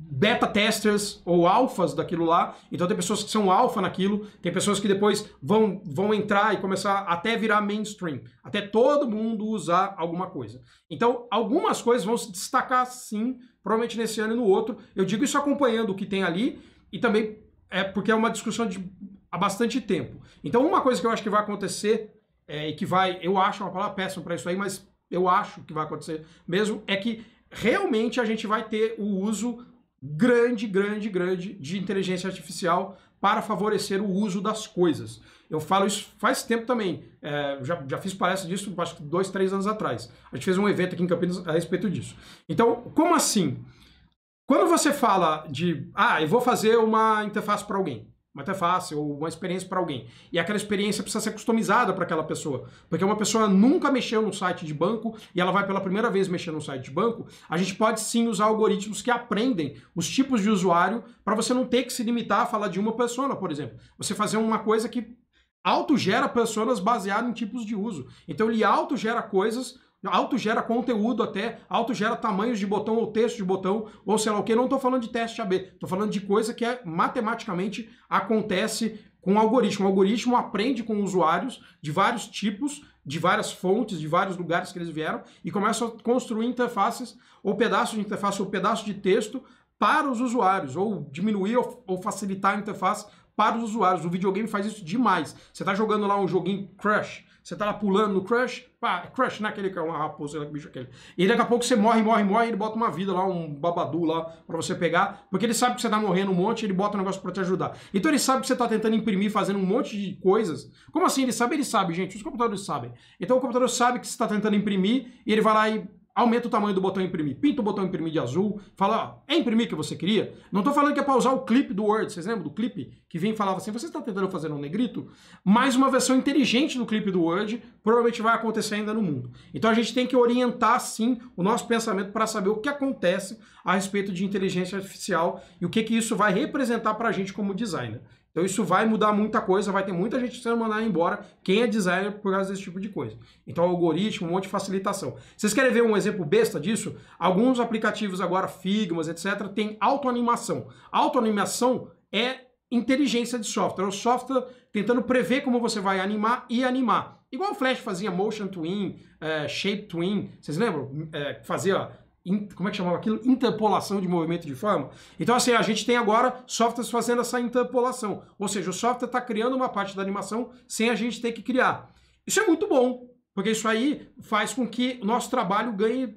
beta testers ou alfas daquilo lá. Então tem pessoas que são alfa naquilo, tem pessoas que depois vão, vão entrar e começar até virar mainstream, até todo mundo usar alguma coisa. Então algumas coisas vão se destacar sim, provavelmente nesse ano e no outro. Eu digo isso acompanhando o que tem ali e também é porque é uma discussão de há bastante tempo. Então uma coisa que eu acho que vai acontecer é, e que vai, eu acho uma palavra péssima para isso aí, mas eu acho que vai acontecer mesmo é que realmente a gente vai ter o uso grande, grande, grande de inteligência artificial para favorecer o uso das coisas. Eu falo isso faz tempo também, é, já, já fiz palestra disso acho que dois, três anos atrás. A gente fez um evento aqui em Campinas a respeito disso. Então, como assim? Quando você fala de, ah, eu vou fazer uma interface para alguém, uma interface ou uma experiência para alguém. E aquela experiência precisa ser customizada para aquela pessoa. Porque uma pessoa nunca mexeu num site de banco e ela vai pela primeira vez mexer num site de banco, a gente pode sim usar algoritmos que aprendem os tipos de usuário para você não ter que se limitar a falar de uma persona, por exemplo. Você fazer uma coisa que autogera pessoas baseado em tipos de uso. Então ele autogera coisas autogera conteúdo até, autogera tamanhos de botão ou texto de botão, ou sei lá o que. Não estou falando de teste AB, estou falando de coisa que é, matematicamente acontece com o algoritmo. O algoritmo aprende com usuários de vários tipos, de várias fontes, de vários lugares que eles vieram, e começa a construir interfaces, ou pedaços de interface, ou pedaços de texto para os usuários, ou diminuir ou, ou facilitar a interface para os usuários. O videogame faz isso demais. Você está jogando lá um joguinho Crush, você tá lá pulando no Crush, pá, Crush, naquele né? cara aquele que é uma raposa, que bicho aquele. E daqui a pouco você morre, morre, morre, e ele bota uma vida lá, um babadu lá para você pegar, porque ele sabe que você tá morrendo um monte, ele bota um negócio para te ajudar. Então ele sabe que você tá tentando imprimir, fazendo um monte de coisas. Como assim ele sabe? Ele sabe, gente, os computadores sabem. Então o computador sabe que você tá tentando imprimir, e ele vai lá e aumenta o tamanho do botão imprimir, pinta o botão imprimir de azul, fala, ó, é imprimir que você queria? Não estou falando que é para usar o clipe do Word, vocês lembram do clipe que vem e falava assim, você está tentando fazer um negrito? Mais uma versão inteligente do clipe do Word provavelmente vai acontecer ainda no mundo. Então a gente tem que orientar, sim, o nosso pensamento para saber o que acontece a respeito de inteligência artificial e o que, que isso vai representar para a gente como designer. Então isso vai mudar muita coisa, vai ter muita gente sendo mandada embora, quem é designer por causa desse tipo de coisa. Então algoritmo, um monte de facilitação. Vocês querem ver um exemplo besta disso? Alguns aplicativos agora, Figmas, etc, tem autoanimação. Autoanimação é inteligência de software, é o software tentando prever como você vai animar e animar. Igual o Flash fazia Motion Twin, é, Shape Twin, vocês lembram? É, fazia como é que chamava aquilo? Interpolação de movimento de forma. Então, assim, a gente tem agora softwares fazendo essa interpolação. Ou seja, o software está criando uma parte da animação sem a gente ter que criar. Isso é muito bom, porque isso aí faz com que o nosso trabalho ganhe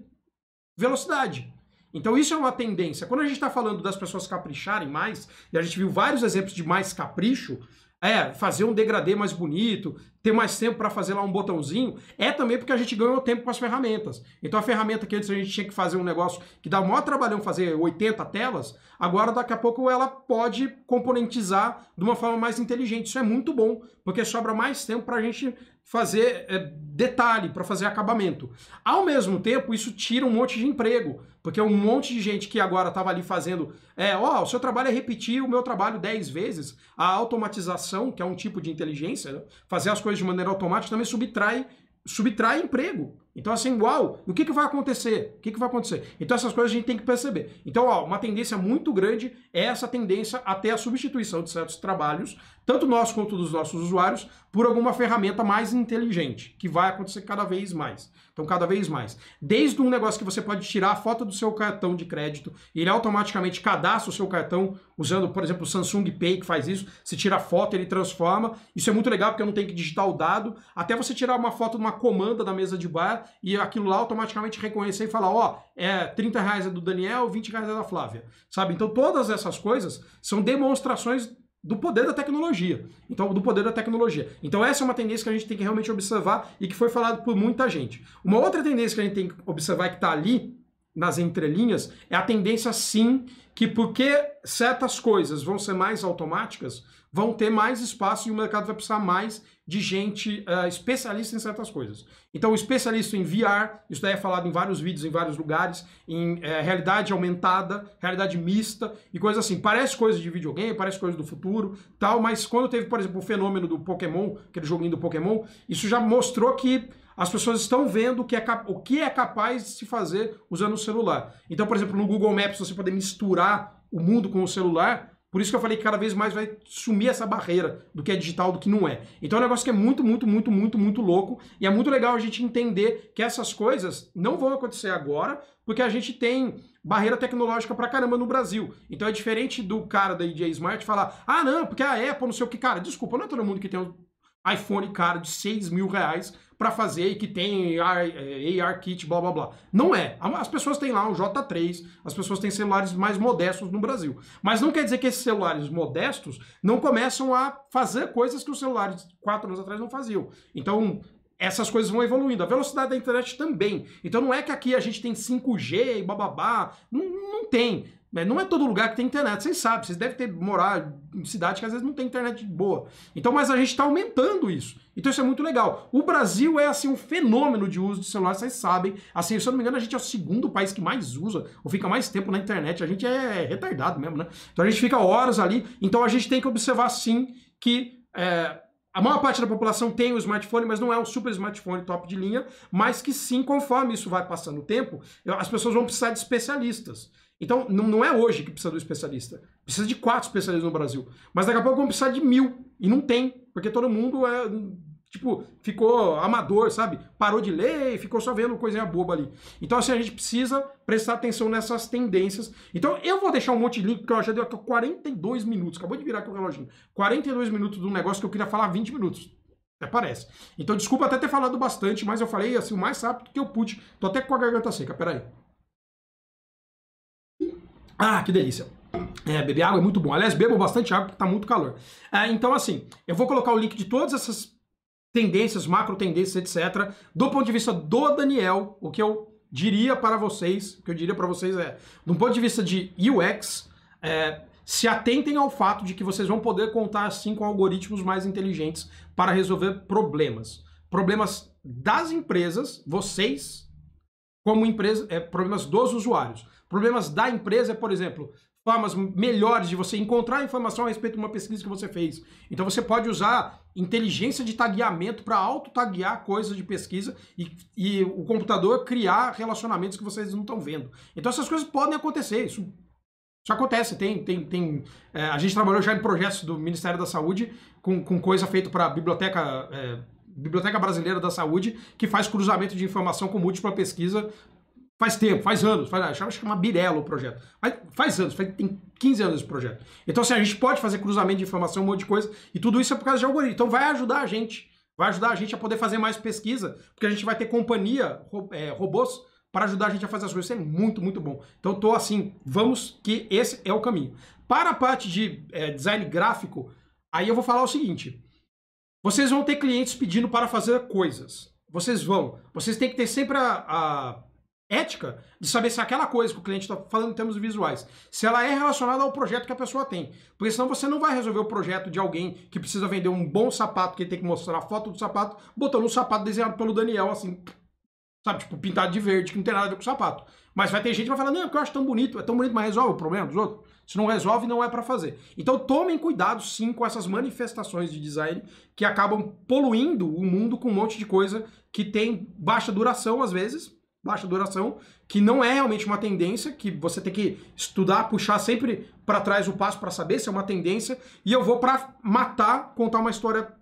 velocidade. Então, isso é uma tendência. Quando a gente está falando das pessoas capricharem mais, e a gente viu vários exemplos de mais capricho, é, fazer um degradê mais bonito, ter mais tempo para fazer lá um botãozinho, é também porque a gente ganhou tempo com as ferramentas. Então a ferramenta que antes a gente tinha que fazer um negócio que dá o maior trabalhão fazer 80 telas, agora daqui a pouco ela pode componentizar de uma forma mais inteligente. Isso é muito bom, porque sobra mais tempo para a gente fazer é, detalhe, para fazer acabamento. Ao mesmo tempo, isso tira um monte de emprego, porque um monte de gente que agora estava ali fazendo, é, ó, oh, o seu trabalho é repetir o meu trabalho 10 vezes, a automatização, que é um tipo de inteligência, né? fazer as coisas de maneira automática também subtrai, subtrai emprego. Então, assim, uau, o que, que vai acontecer? O que, que vai acontecer? Então, essas coisas a gente tem que perceber. Então, ó, uma tendência muito grande é essa tendência até a substituição de certos trabalhos, tanto nosso quanto dos nossos usuários, por alguma ferramenta mais inteligente, que vai acontecer cada vez mais. Então, cada vez mais. Desde um negócio que você pode tirar a foto do seu cartão de crédito, ele automaticamente cadastra o seu cartão, usando, por exemplo, o Samsung Pay, que faz isso. Você tira a foto, ele transforma. Isso é muito legal, porque não tem que digitar o dado. Até você tirar uma foto de uma comanda da mesa de bar, e aquilo lá automaticamente reconhecer e falar, ó, oh, é 30 reais é do Daniel, 20 reais é da Flávia, sabe? Então todas essas coisas são demonstrações do poder da tecnologia. Então, do poder da tecnologia. Então, essa é uma tendência que a gente tem que realmente observar e que foi falado por muita gente. Uma outra tendência que a gente tem que observar e que está ali nas entrelinhas é a tendência, sim, que porque certas coisas vão ser mais automáticas, vão ter mais espaço e o mercado vai precisar mais de gente uh, especialista em certas coisas. Então, o especialista em VR, isso daí é falado em vários vídeos, em vários lugares, em eh, realidade aumentada, realidade mista e coisas assim. Parece coisa de videogame, parece coisa do futuro, tal, mas quando teve, por exemplo, o fenômeno do Pokémon, aquele joguinho do Pokémon, isso já mostrou que as pessoas estão vendo que é o que é capaz de se fazer usando o celular. Então, por exemplo, no Google Maps, você poder misturar o mundo com o celular, por isso que eu falei que cada vez mais vai sumir essa barreira do que é digital, do que não é. Então é um negócio que é muito, muito, muito, muito, muito louco. E é muito legal a gente entender que essas coisas não vão acontecer agora, porque a gente tem barreira tecnológica pra caramba no Brasil. Então é diferente do cara da EJ Smart falar, ah, não, porque a Apple, não sei o que, cara, desculpa, não é todo mundo que tem um iPhone caro de 6 mil reais para fazer e que tem AR, é, AR kit, blá blá blá. Não é. As pessoas têm lá um J3, as pessoas têm celulares mais modestos no Brasil. Mas não quer dizer que esses celulares modestos não começam a fazer coisas que os celulares quatro anos atrás não faziam. Então, essas coisas vão evoluindo. A velocidade da internet também. Então não é que aqui a gente tem 5G e bababá. Não, não tem. Né, não é todo lugar que tem internet, vocês sabem, vocês devem ter morado em cidade que às vezes não tem internet boa. Então, mas a gente está aumentando isso. Então isso é muito legal. O Brasil é assim um fenômeno de uso de celular, vocês sabem. Assim, se eu não me engano, a gente é o segundo país que mais usa ou fica mais tempo na internet. A gente é retardado mesmo, né? Então a gente fica horas ali. Então a gente tem que observar sim que é, a maior parte da população tem o smartphone, mas não é um super smartphone top de linha, mas que sim, conforme isso vai passando o tempo, as pessoas vão precisar de especialistas. Então, não, não é hoje que precisa do especialista. Precisa de quatro especialistas no Brasil. Mas daqui a pouco vão precisar de mil. E não tem, porque todo mundo é. Tipo, ficou amador, sabe? Parou de ler e ficou só vendo coisinha boba ali. Então, assim, a gente precisa prestar atenção nessas tendências. Então, eu vou deixar um monte de link, porque eu já deu aqui 42 minutos. Acabou de virar aqui o reloginho. 42 minutos de um negócio que eu queria falar 20 minutos. Até parece. Então, desculpa até ter falado bastante, mas eu falei assim o mais rápido que eu pude. Tô até com a garganta seca, peraí. Ah, que delícia. É, beber água é muito bom. Aliás, bebo bastante água porque tá muito calor. É, então, assim, eu vou colocar o link de todas essas tendências, macro tendências, etc. Do ponto de vista do Daniel, o que eu diria para vocês, o que eu diria para vocês é, do ponto de vista de UX, é, se atentem ao fato de que vocês vão poder contar assim com algoritmos mais inteligentes para resolver problemas. Problemas das empresas, vocês, como empresa, é, problemas dos usuários. Problemas da empresa, é, por exemplo, formas melhores de você encontrar informação a respeito de uma pesquisa que você fez. Então você pode usar inteligência de tagueamento para auto-taguear coisas de pesquisa e, e o computador criar relacionamentos que vocês não estão vendo. Então essas coisas podem acontecer, isso isso acontece, tem, tem, tem. É, a gente trabalhou já em projetos do Ministério da Saúde com, com coisa feita para a biblioteca, é, biblioteca Brasileira da Saúde, que faz cruzamento de informação com múltipla pesquisa Faz tempo, faz anos, faz, é uma Birelo o projeto. Mas faz anos, faz, tem 15 anos esse projeto. Então, assim, a gente pode fazer cruzamento de informação, um monte de coisa, e tudo isso é por causa de algoritmo. Então, vai ajudar a gente, vai ajudar a gente a poder fazer mais pesquisa, porque a gente vai ter companhia, é, robôs, para ajudar a gente a fazer as coisas. Isso é muito, muito bom. Então, estou assim, vamos que esse é o caminho. Para a parte de é, design gráfico, aí eu vou falar o seguinte. Vocês vão ter clientes pedindo para fazer coisas. Vocês vão. Vocês têm que ter sempre a, a ética de saber se aquela coisa que o cliente está falando em termos visuais, se ela é relacionada ao projeto que a pessoa tem. Porque senão você não vai resolver o projeto de alguém que precisa vender um bom sapato, que ele tem que mostrar a foto do sapato, botando um sapato desenhado pelo Daniel, assim, sabe, tipo, pintado de verde, que não tem nada a ver com o sapato. Mas vai ter gente que vai falar, não, porque é eu acho tão bonito, é tão bonito, mas resolve o problema dos outros. Se não resolve, não é para fazer. Então tomem cuidado sim com essas manifestações de design que acabam poluindo o mundo com um monte de coisa que tem baixa duração às vezes, baixa duração, que não é realmente uma tendência, que você tem que estudar, puxar sempre para trás o passo para saber se é uma tendência, e eu vou para matar contar uma história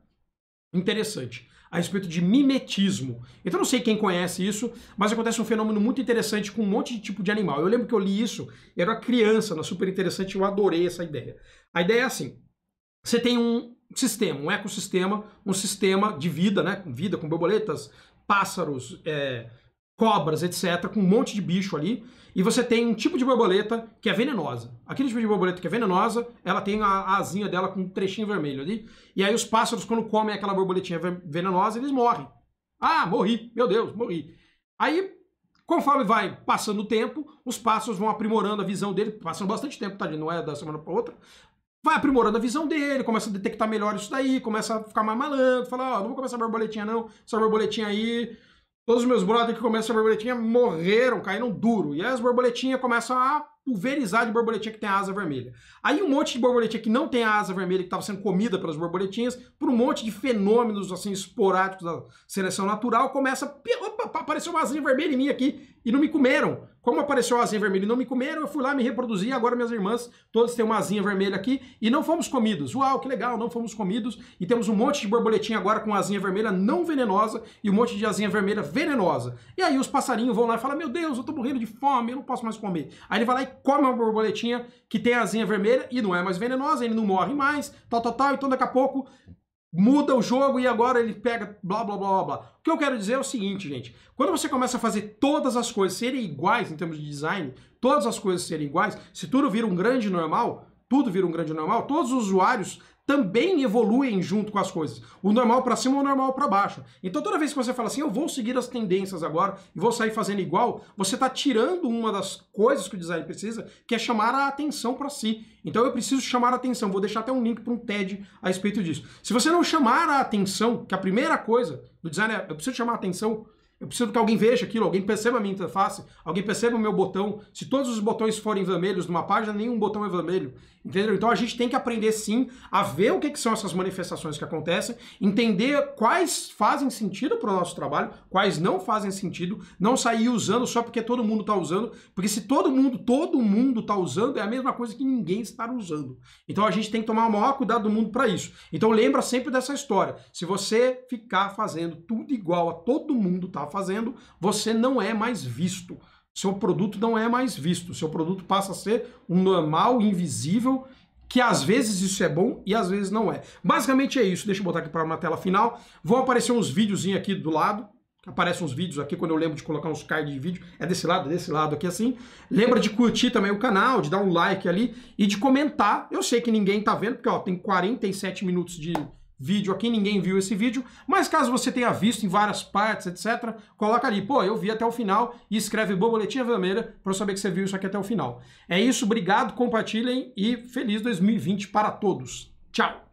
interessante a respeito de mimetismo. Então não sei quem conhece isso, mas acontece um fenômeno muito interessante com um monte de tipo de animal. Eu lembro que eu li isso, eu era criança, na né, super interessante, eu adorei essa ideia. A ideia é assim: você tem um sistema, um ecossistema, um sistema de vida, né? Vida com borboletas, pássaros, é, cobras, etc., com um monte de bicho ali, e você tem um tipo de borboleta que é venenosa. Aquele tipo de borboleta que é venenosa, ela tem a, asinha dela com um trechinho vermelho ali, e aí os pássaros, quando comem aquela borboletinha venenosa, eles morrem. Ah, morri, meu Deus, morri. Aí, conforme vai passando o tempo, os pássaros vão aprimorando a visão dele, passam bastante tempo, tá? não é da semana para outra, vai aprimorando a visão dele, começa a detectar melhor isso daí, começa a ficar mais malandro, falar, ó, oh, não vou comer essa borboletinha não, essa borboletinha aí Todos os meus brothers que começam a borboletinha morreram, caíram duro. E aí as borboletinhas começam a pulverizar de borboletinha que tem asa vermelha. Aí um monte de borboletinha que não tem asa vermelha, que estava sendo comida pelas borboletinhas, por um monte de fenômenos assim esporádicos da seleção natural, começa. Opa, apareceu uma asinha vermelha em mim aqui e não me comeram. Como apareceu a asinha vermelha e não me comeram, eu fui lá, me reproduzir agora minhas irmãs todas têm uma asinha vermelha aqui e não fomos comidos. Uau, que legal, não fomos comidos. E temos um monte de borboletinha agora com asinha vermelha não venenosa e um monte de asinha vermelha venenosa. E aí os passarinhos vão lá e falam, meu Deus, eu tô morrendo de fome, eu não posso mais comer. Aí ele vai lá e come uma borboletinha que tem asinha vermelha e não é mais venenosa, ele não morre mais, tal, tal, tal. Então daqui a pouco muda o jogo e agora ele pega blá blá blá blá. O que eu quero dizer é o seguinte, gente. Quando você começa a fazer todas as coisas serem iguais em termos de design, todas as coisas serem iguais, se tudo vira um grande normal, tudo vira um grande normal, todos os usuários também evoluem junto com as coisas. O normal para cima ou o normal para baixo. Então toda vez que você fala assim, eu vou seguir as tendências agora e vou sair fazendo igual, você está tirando uma das coisas que o design precisa, que é chamar a atenção para si. Então eu preciso chamar a atenção, vou deixar até um link para um TED a respeito disso. Se você não chamar a atenção, que é a primeira coisa do design é, eu preciso chamar a atenção, eu preciso que alguém veja aquilo, alguém perceba a minha interface, alguém perceba o meu botão. Se todos os botões forem vermelhos numa página, nenhum botão é vermelho. Entendeu? Então a gente tem que aprender sim a ver o que, que são essas manifestações que acontecem, entender quais fazem sentido para o nosso trabalho, quais não fazem sentido, não sair usando só porque todo mundo está usando, porque se todo mundo, todo mundo está usando, é a mesma coisa que ninguém estar usando. Então a gente tem que tomar o maior cuidado do mundo para isso. Então lembra sempre dessa história. Se você ficar fazendo tudo igual a todo mundo está fazendo, você não é mais visto seu produto não é mais visto, seu produto passa a ser um normal, invisível, que às vezes isso é bom e às vezes não é. Basicamente é isso. Deixa eu botar aqui para uma tela final. Vão aparecer uns videozinhos aqui do lado, aparecem uns vídeos aqui quando eu lembro de colocar uns cards de vídeo, é desse lado, é desse lado aqui assim. Lembra de curtir também o canal, de dar um like ali e de comentar. Eu sei que ninguém tá vendo, porque ó, tem 47 minutos de vídeo aqui, ninguém viu esse vídeo, mas caso você tenha visto em várias partes, etc, coloca ali, pô, eu vi até o final e escreve borboletinha vermelha para saber que você viu isso aqui até o final. É isso, obrigado, compartilhem e feliz 2020 para todos. Tchau.